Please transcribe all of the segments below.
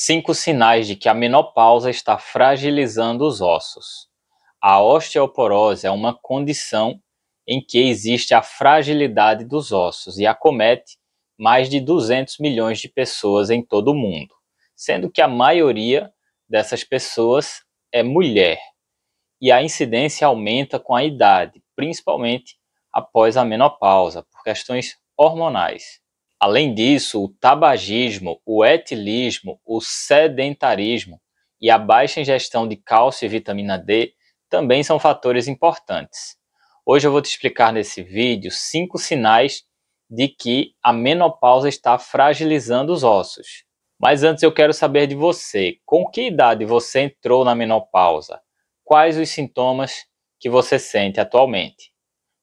Cinco sinais de que a menopausa está fragilizando os ossos. A osteoporose é uma condição em que existe a fragilidade dos ossos e acomete mais de 200 milhões de pessoas em todo o mundo, sendo que a maioria dessas pessoas é mulher. E a incidência aumenta com a idade, principalmente após a menopausa, por questões hormonais. Além disso, o tabagismo, o etilismo, o sedentarismo e a baixa ingestão de cálcio e vitamina D também são fatores importantes. Hoje eu vou te explicar nesse vídeo cinco sinais de que a menopausa está fragilizando os ossos. Mas antes eu quero saber de você, com que idade você entrou na menopausa? Quais os sintomas que você sente atualmente?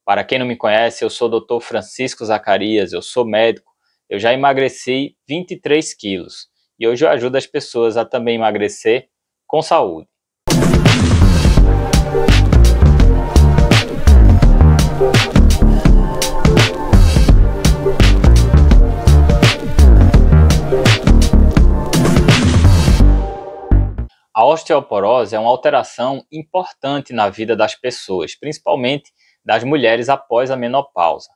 Para quem não me conhece, eu sou o Dr. Francisco Zacarias, eu sou médico eu já emagreci 23 quilos e hoje eu ajudo as pessoas a também emagrecer com saúde. A osteoporose é uma alteração importante na vida das pessoas, principalmente das mulheres após a menopausa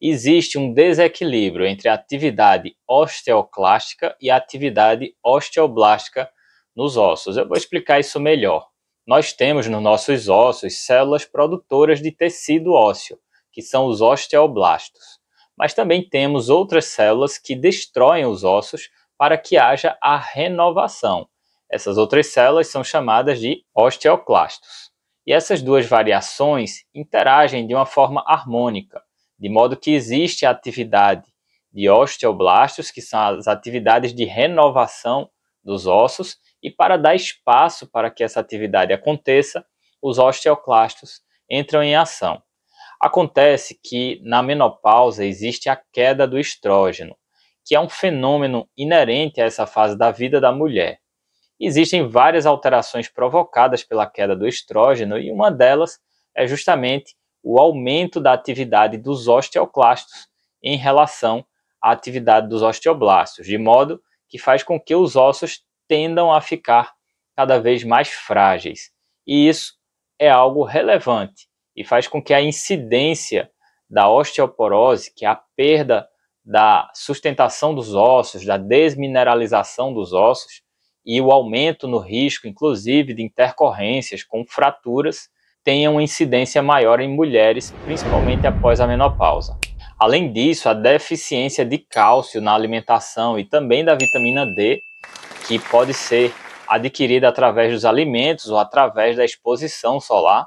existe um desequilíbrio entre a atividade osteoclástica e a atividade osteoblástica nos ossos. Eu vou explicar isso melhor. Nós temos nos nossos ossos células produtoras de tecido ósseo, que são os osteoblastos. Mas também temos outras células que destroem os ossos para que haja a renovação. Essas outras células são chamadas de osteoclastos. E essas duas variações interagem de uma forma harmônica, de modo que existe a atividade de osteoblastos, que são as atividades de renovação dos ossos, e para dar espaço para que essa atividade aconteça, os osteoclastos entram em ação. Acontece que na menopausa existe a queda do estrógeno, que é um fenômeno inerente a essa fase da vida da mulher. Existem várias alterações provocadas pela queda do estrógeno e uma delas é justamente o aumento da atividade dos osteoclastos em relação à atividade dos osteoblastos, de modo que faz com que os ossos tendam a ficar cada vez mais frágeis. E isso é algo relevante e faz com que a incidência da osteoporose, que é a perda da sustentação dos ossos, da desmineralização dos ossos e o aumento no risco, inclusive, de intercorrências com fraturas, tenha uma incidência maior em mulheres, principalmente após a menopausa. Além disso, a deficiência de cálcio na alimentação e também da vitamina D, que pode ser adquirida através dos alimentos ou através da exposição solar,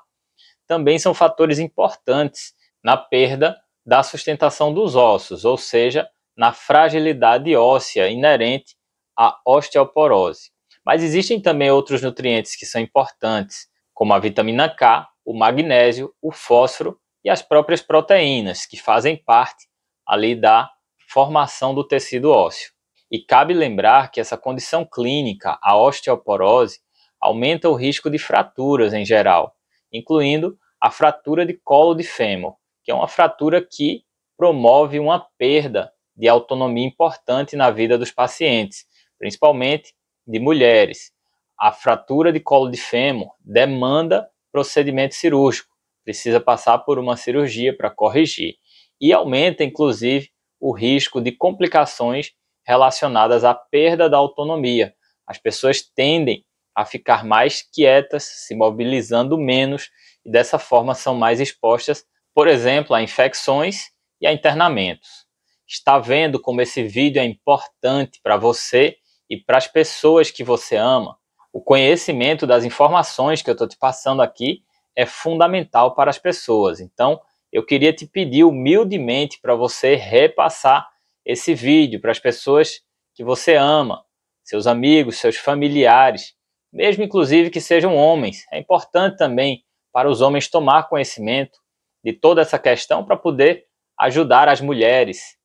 também são fatores importantes na perda da sustentação dos ossos, ou seja, na fragilidade óssea inerente à osteoporose. Mas existem também outros nutrientes que são importantes como a vitamina K, o magnésio, o fósforo e as próprias proteínas, que fazem parte ali da formação do tecido ósseo. E cabe lembrar que essa condição clínica, a osteoporose, aumenta o risco de fraturas em geral, incluindo a fratura de colo de fêmur, que é uma fratura que promove uma perda de autonomia importante na vida dos pacientes, principalmente de mulheres, a fratura de colo de fêmur demanda procedimento cirúrgico, precisa passar por uma cirurgia para corrigir e aumenta, inclusive, o risco de complicações relacionadas à perda da autonomia. As pessoas tendem a ficar mais quietas, se mobilizando menos e dessa forma são mais expostas, por exemplo, a infecções e a internamentos. Está vendo como esse vídeo é importante para você e para as pessoas que você ama? o conhecimento das informações que eu estou te passando aqui é fundamental para as pessoas. Então, eu queria te pedir humildemente para você repassar esse vídeo para as pessoas que você ama, seus amigos, seus familiares, mesmo inclusive que sejam homens. É importante também para os homens tomar conhecimento de toda essa questão para poder ajudar as mulheres.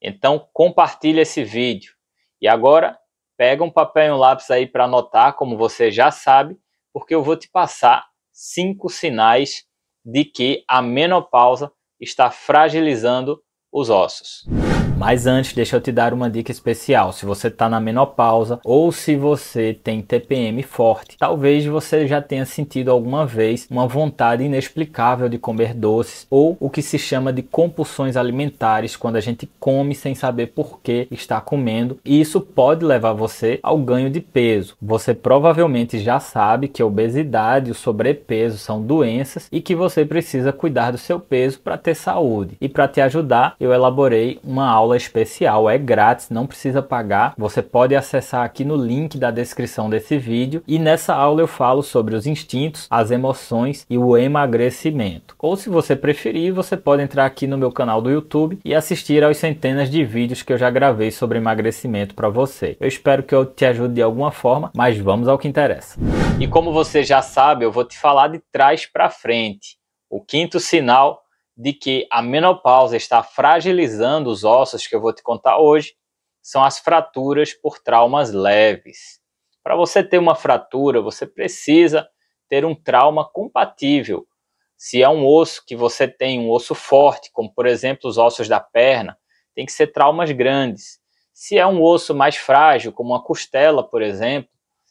Então, compartilhe esse vídeo. E agora Pega um papel e um lápis aí para anotar, como você já sabe, porque eu vou te passar cinco sinais de que a menopausa está fragilizando os ossos. Mas antes, deixa eu te dar uma dica especial. Se você está na menopausa ou se você tem TPM forte, talvez você já tenha sentido alguma vez uma vontade inexplicável de comer doces ou o que se chama de compulsões alimentares quando a gente come sem saber por que está comendo. E isso pode levar você ao ganho de peso. Você provavelmente já sabe que a obesidade e o sobrepeso são doenças e que você precisa cuidar do seu peso para ter saúde. E para te ajudar, eu elaborei uma aula aula especial, é grátis, não precisa pagar. Você pode acessar aqui no link da descrição desse vídeo. E nessa aula eu falo sobre os instintos, as emoções e o emagrecimento. Ou se você preferir, você pode entrar aqui no meu canal do YouTube e assistir aos centenas de vídeos que eu já gravei sobre emagrecimento para você. Eu espero que eu te ajude de alguma forma, mas vamos ao que interessa. E como você já sabe, eu vou te falar de trás para frente. O quinto sinal de que a menopausa está fragilizando os ossos que eu vou te contar hoje são as fraturas por traumas leves. Para você ter uma fratura, você precisa ter um trauma compatível. Se é um osso que você tem um osso forte, como por exemplo os ossos da perna, tem que ser traumas grandes. Se é um osso mais frágil, como a costela, por exemplo,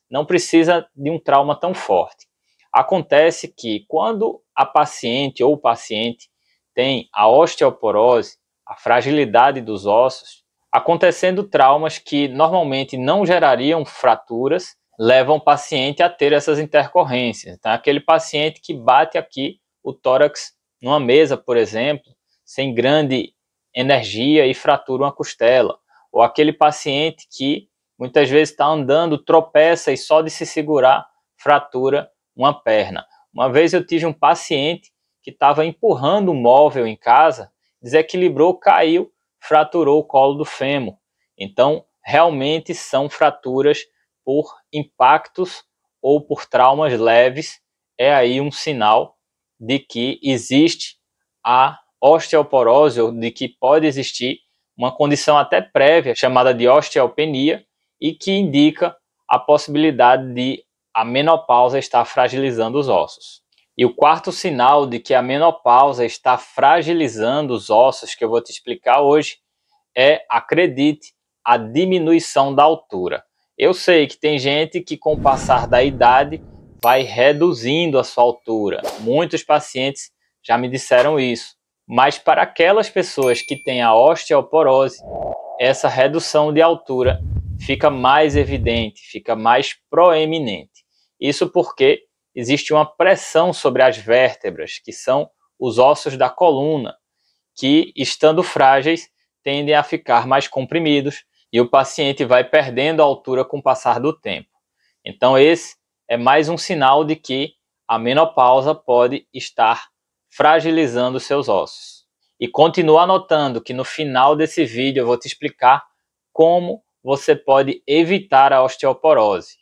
não precisa de um trauma tão forte. Acontece que quando a paciente ou o paciente tem a osteoporose, a fragilidade dos ossos, acontecendo traumas que normalmente não gerariam fraturas, levam o paciente a ter essas intercorrências. Então, aquele paciente que bate aqui o tórax numa mesa, por exemplo, sem grande energia e fratura uma costela. Ou aquele paciente que muitas vezes está andando, tropeça e só de se segurar fratura uma perna. Uma vez eu tive um paciente que estava empurrando o móvel em casa, desequilibrou, caiu, fraturou o colo do fêmur. Então, realmente são fraturas por impactos ou por traumas leves. É aí um sinal de que existe a osteoporose, ou de que pode existir uma condição até prévia chamada de osteopenia e que indica a possibilidade de a menopausa estar fragilizando os ossos. E o quarto sinal de que a menopausa está fragilizando os ossos, que eu vou te explicar hoje, é, acredite, a diminuição da altura. Eu sei que tem gente que, com o passar da idade, vai reduzindo a sua altura. Muitos pacientes já me disseram isso. Mas para aquelas pessoas que têm a osteoporose, essa redução de altura fica mais evidente, fica mais proeminente. Isso porque existe uma pressão sobre as vértebras, que são os ossos da coluna, que, estando frágeis, tendem a ficar mais comprimidos e o paciente vai perdendo a altura com o passar do tempo. Então, esse é mais um sinal de que a menopausa pode estar fragilizando seus ossos. E continua anotando que no final desse vídeo eu vou te explicar como você pode evitar a osteoporose.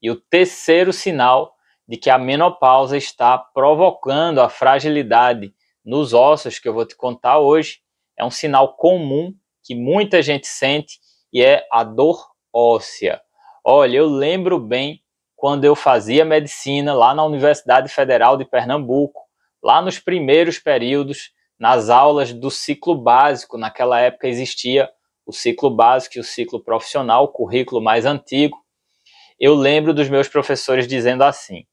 E o terceiro sinal de que a menopausa está provocando a fragilidade nos ossos, que eu vou te contar hoje, é um sinal comum que muita gente sente e é a dor óssea. Olha, eu lembro bem quando eu fazia medicina lá na Universidade Federal de Pernambuco, lá nos primeiros períodos, nas aulas do ciclo básico, naquela época existia o ciclo básico e o ciclo profissional, o currículo mais antigo. Eu lembro dos meus professores dizendo assim: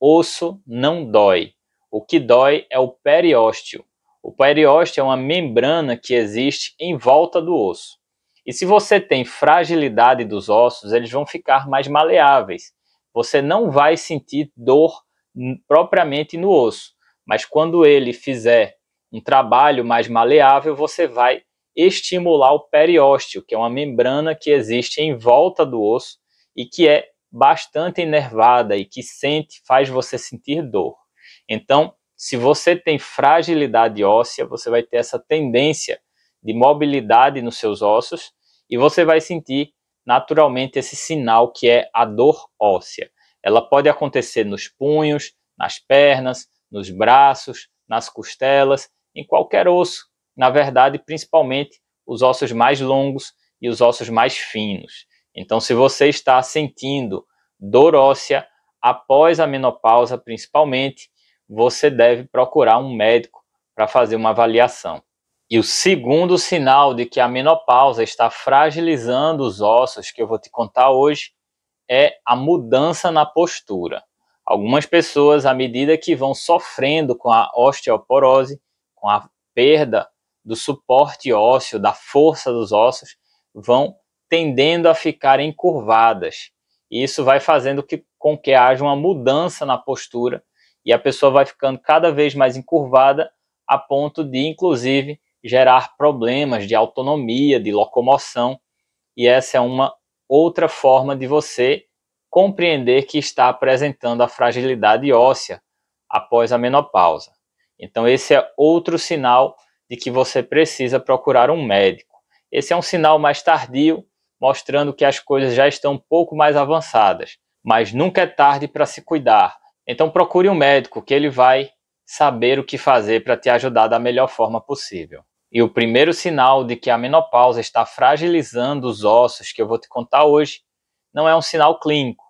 osso não dói. O que dói é o periósteo. O periósteo é uma membrana que existe em volta do osso. E se você tem fragilidade dos ossos, eles vão ficar mais maleáveis. Você não vai sentir dor propriamente no osso, mas quando ele fizer um trabalho mais maleável, você vai estimular o periósteo, que é uma membrana que existe em volta do osso e que é bastante enervada e que sente, faz você sentir dor. Então, se você tem fragilidade óssea, você vai ter essa tendência de mobilidade nos seus ossos e você vai sentir naturalmente esse sinal que é a dor óssea. Ela pode acontecer nos punhos, nas pernas, nos braços, nas costelas, em qualquer osso. Na verdade, principalmente os ossos mais longos e os ossos mais finos. Então, se você está sentindo dor óssea após a menopausa, principalmente, você deve procurar um médico para fazer uma avaliação. E o segundo sinal de que a menopausa está fragilizando os ossos, que eu vou te contar hoje, é a mudança na postura. Algumas pessoas, à medida que vão sofrendo com a osteoporose, com a perda do suporte ósseo, da força dos ossos, vão tendendo a ficar encurvadas. E isso vai fazendo que, com que haja uma mudança na postura e a pessoa vai ficando cada vez mais encurvada, a ponto de, inclusive, gerar problemas de autonomia, de locomoção. E essa é uma outra forma de você compreender que está apresentando a fragilidade óssea após a menopausa. Então, esse é outro sinal de que você precisa procurar um médico. Esse é um sinal mais tardio, mostrando que as coisas já estão um pouco mais avançadas, mas nunca é tarde para se cuidar. Então procure um médico que ele vai saber o que fazer para te ajudar da melhor forma possível. E o primeiro sinal de que a menopausa está fragilizando os ossos que eu vou te contar hoje não é um sinal clínico,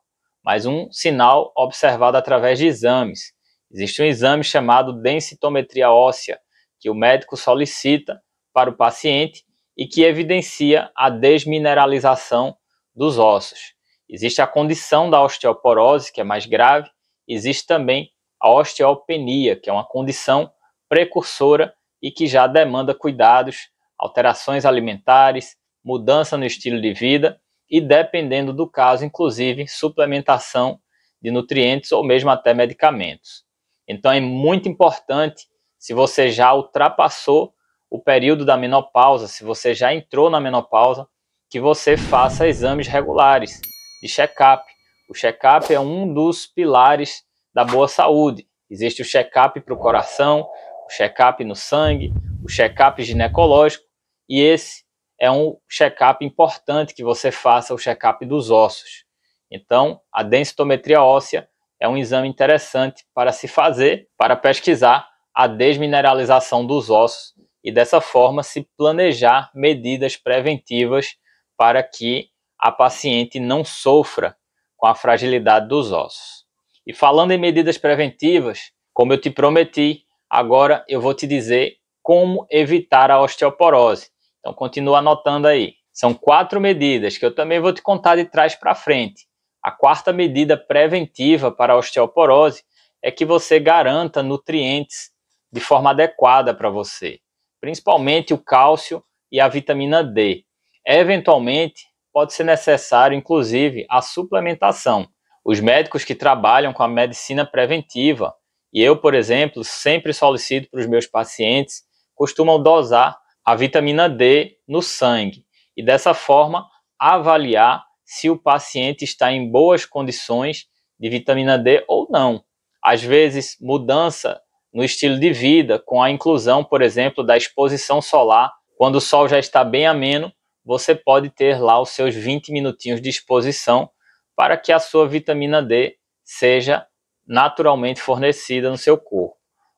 mas um sinal observado através de exames. Existe um exame chamado densitometria óssea que o médico solicita para o paciente e que evidencia a desmineralização dos ossos. Existe a condição da osteoporose, que é mais grave, existe também a osteopenia, que é uma condição precursora e que já demanda cuidados, alterações alimentares, mudança no estilo de vida e, dependendo do caso, inclusive suplementação de nutrientes ou mesmo até medicamentos. Então é muito importante, se você já ultrapassou o período da menopausa, se você já entrou na menopausa, que você faça exames regulares de check-up. O check-up é um dos pilares da boa saúde. Existe o check-up para o coração, o check-up no sangue, o check-up ginecológico, e esse é um check-up importante que você faça o check-up dos ossos. Então, a densitometria óssea é um exame interessante para se fazer, para pesquisar a desmineralização dos ossos e dessa forma se planejar medidas preventivas para que a paciente não sofra com a fragilidade dos ossos. E falando em medidas preventivas, como eu te prometi, agora eu vou te dizer como evitar a osteoporose. Então continua anotando aí. São quatro medidas que eu também vou te contar de trás para frente. A quarta medida preventiva para a osteoporose é que você garanta nutrientes de forma adequada para você principalmente o cálcio e a vitamina D. Eventualmente, pode ser necessário, inclusive, a suplementação. Os médicos que trabalham com a medicina preventiva, e eu, por exemplo, sempre solicito para os meus pacientes, costumam dosar a vitamina D no sangue e dessa forma avaliar se o paciente está em boas condições de vitamina D ou não. Às vezes, mudança no estilo de vida, com a inclusão, por exemplo, da exposição solar. Quando o sol já está bem ameno, você pode ter lá os seus 20 minutinhos de exposição para que a sua vitamina D seja naturalmente fornecida no seu corpo.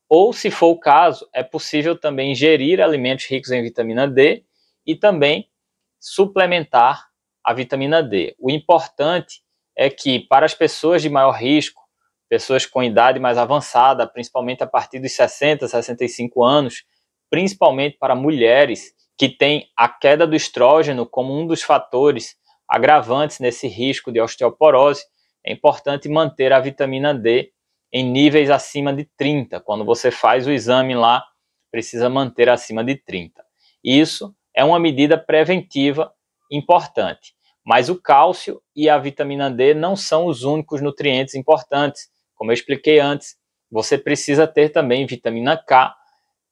Ou, se for o caso, é possível também ingerir alimentos ricos em vitamina D e também suplementar a vitamina D. O importante é que, para as pessoas de maior risco, pessoas com idade mais avançada, principalmente a partir dos 60, 65 anos, principalmente para mulheres que têm a queda do estrógeno como um dos fatores agravantes nesse risco de osteoporose, é importante manter a vitamina D em níveis acima de 30. Quando você faz o exame lá, precisa manter acima de 30. Isso é uma medida preventiva importante. Mas o cálcio e a vitamina D não são os únicos nutrientes importantes como eu expliquei antes, você precisa ter também vitamina K,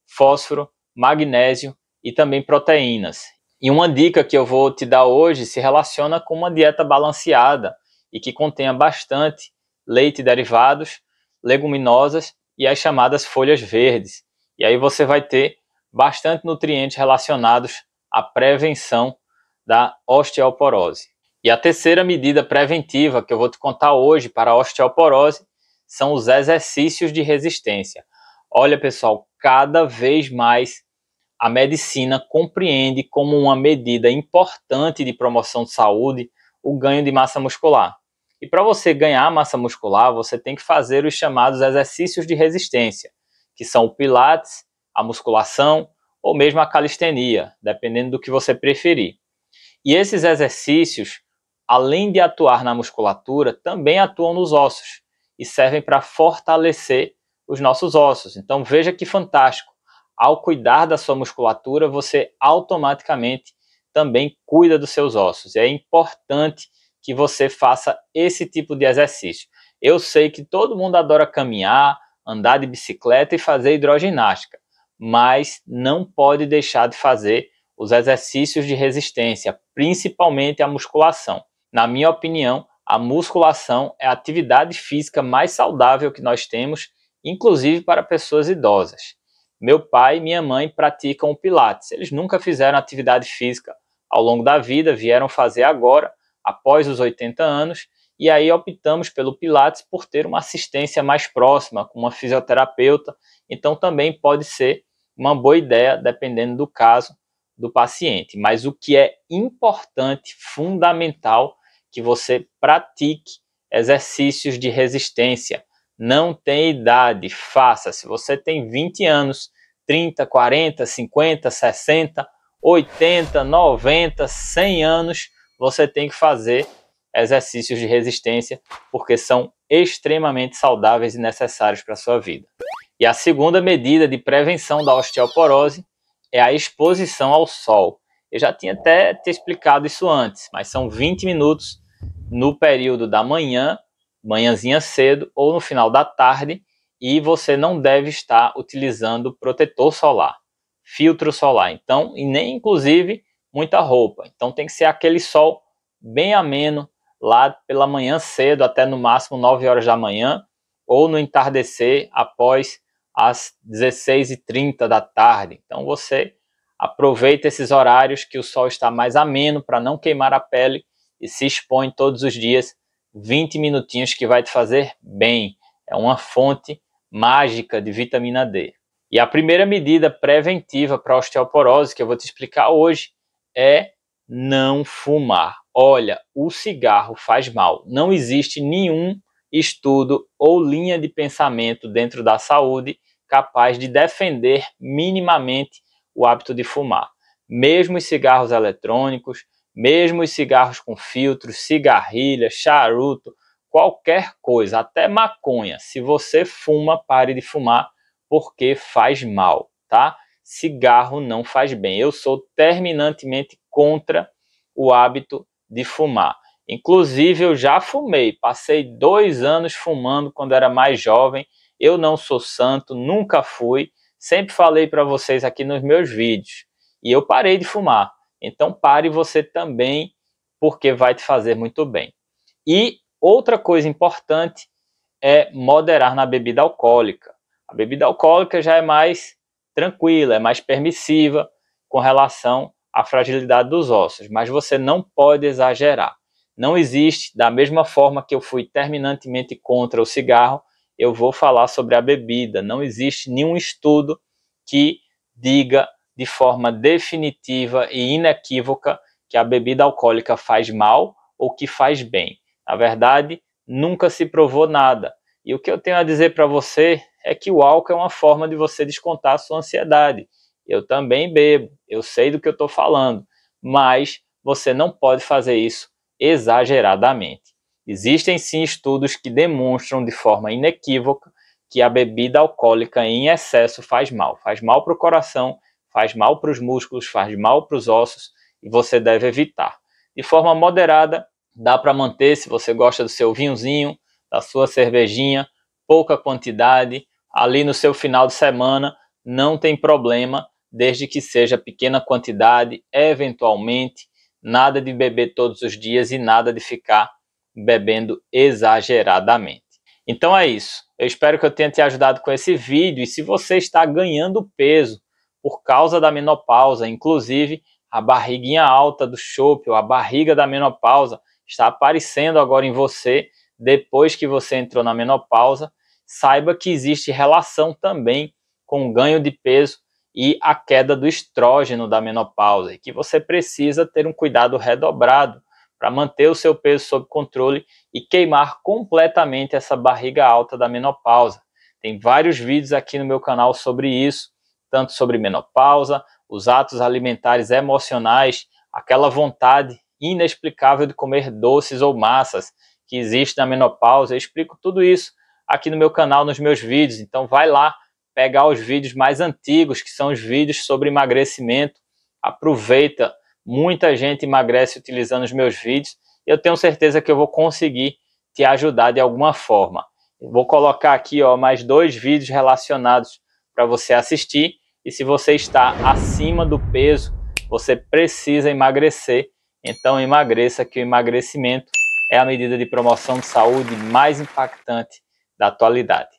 fósforo, magnésio e também proteínas. E uma dica que eu vou te dar hoje se relaciona com uma dieta balanceada e que contenha bastante leite e derivados, leguminosas e as chamadas folhas verdes. E aí você vai ter bastante nutrientes relacionados à prevenção da osteoporose. E a terceira medida preventiva que eu vou te contar hoje para a osteoporose são os exercícios de resistência. Olha, pessoal, cada vez mais a medicina compreende como uma medida importante de promoção de saúde o ganho de massa muscular. E para você ganhar massa muscular, você tem que fazer os chamados exercícios de resistência, que são o pilates, a musculação ou mesmo a calistenia, dependendo do que você preferir. E esses exercícios, além de atuar na musculatura, também atuam nos ossos e servem para fortalecer os nossos ossos. Então veja que fantástico. Ao cuidar da sua musculatura, você automaticamente também cuida dos seus ossos. E é importante que você faça esse tipo de exercício. Eu sei que todo mundo adora caminhar, andar de bicicleta e fazer hidroginástica, mas não pode deixar de fazer os exercícios de resistência, principalmente a musculação. Na minha opinião, a musculação é a atividade física mais saudável que nós temos, inclusive para pessoas idosas. Meu pai e minha mãe praticam o Pilates. Eles nunca fizeram atividade física ao longo da vida, vieram fazer agora, após os 80 anos, e aí optamos pelo Pilates por ter uma assistência mais próxima, com uma fisioterapeuta. Então também pode ser uma boa ideia, dependendo do caso do paciente. Mas o que é importante, fundamental, que você pratique exercícios de resistência. Não tem idade, faça. Se você tem 20 anos, 30, 40, 50, 60, 80, 90, 100 anos, você tem que fazer exercícios de resistência, porque são extremamente saudáveis e necessários para a sua vida. E a segunda medida de prevenção da osteoporose é a exposição ao sol. Eu já tinha até te explicado isso antes, mas são 20 minutos no período da manhã, manhãzinha cedo ou no final da tarde, e você não deve estar utilizando protetor solar, filtro solar, então, e nem inclusive muita roupa. Então tem que ser aquele sol bem ameno lá pela manhã cedo, até no máximo 9 horas da manhã, ou no entardecer após as 16h30 da tarde. Então você Aproveita esses horários que o sol está mais ameno para não queimar a pele e se expõe todos os dias 20 minutinhos que vai te fazer bem. É uma fonte mágica de vitamina D. E a primeira medida preventiva para osteoporose que eu vou te explicar hoje é não fumar. Olha, o cigarro faz mal. Não existe nenhum estudo ou linha de pensamento dentro da saúde capaz de defender minimamente o hábito de fumar. Mesmo os cigarros eletrônicos, mesmo os cigarros com filtros, cigarrilha, charuto, qualquer coisa, até maconha. Se você fuma, pare de fumar porque faz mal, tá? Cigarro não faz bem. Eu sou terminantemente contra o hábito de fumar. Inclusive, eu já fumei, passei dois anos fumando quando era mais jovem. Eu não sou santo, nunca fui. Sempre falei para vocês aqui nos meus vídeos, e eu parei de fumar. Então pare você também, porque vai te fazer muito bem. E outra coisa importante é moderar na bebida alcoólica. A bebida alcoólica já é mais tranquila, é mais permissiva com relação à fragilidade dos ossos, mas você não pode exagerar. Não existe, da mesma forma que eu fui terminantemente contra o cigarro, eu vou falar sobre a bebida. Não existe nenhum estudo que diga de forma definitiva e inequívoca que a bebida alcoólica faz mal ou que faz bem. Na verdade, nunca se provou nada. E o que eu tenho a dizer para você é que o álcool é uma forma de você descontar a sua ansiedade. Eu também bebo, eu sei do que eu estou falando, mas você não pode fazer isso exageradamente. Existem sim estudos que demonstram de forma inequívoca que a bebida alcoólica em excesso faz mal. Faz mal para o coração, faz mal para os músculos, faz mal para os ossos e você deve evitar. De forma moderada, dá para manter se você gosta do seu vinhozinho, da sua cervejinha, pouca quantidade, ali no seu final de semana, não tem problema, desde que seja pequena quantidade, eventualmente, nada de beber todos os dias e nada de ficar bebendo exageradamente. Então é isso. Eu espero que eu tenha te ajudado com esse vídeo. E se você está ganhando peso por causa da menopausa, inclusive a barriguinha alta do chope, ou a barriga da menopausa, está aparecendo agora em você depois que você entrou na menopausa, saiba que existe relação também com o ganho de peso e a queda do estrógeno da menopausa, e que você precisa ter um cuidado redobrado para manter o seu peso sob controle e queimar completamente essa barriga alta da menopausa. Tem vários vídeos aqui no meu canal sobre isso, tanto sobre menopausa, os atos alimentares emocionais, aquela vontade inexplicável de comer doces ou massas que existe na menopausa. Eu explico tudo isso aqui no meu canal, nos meus vídeos. Então vai lá pegar os vídeos mais antigos, que são os vídeos sobre emagrecimento. Aproveita Muita gente emagrece utilizando os meus vídeos. Eu tenho certeza que eu vou conseguir te ajudar de alguma forma. vou colocar aqui ó, mais dois vídeos relacionados para você assistir. E se você está acima do peso, você precisa emagrecer. Então emagreça, que o emagrecimento é a medida de promoção de saúde mais impactante da atualidade.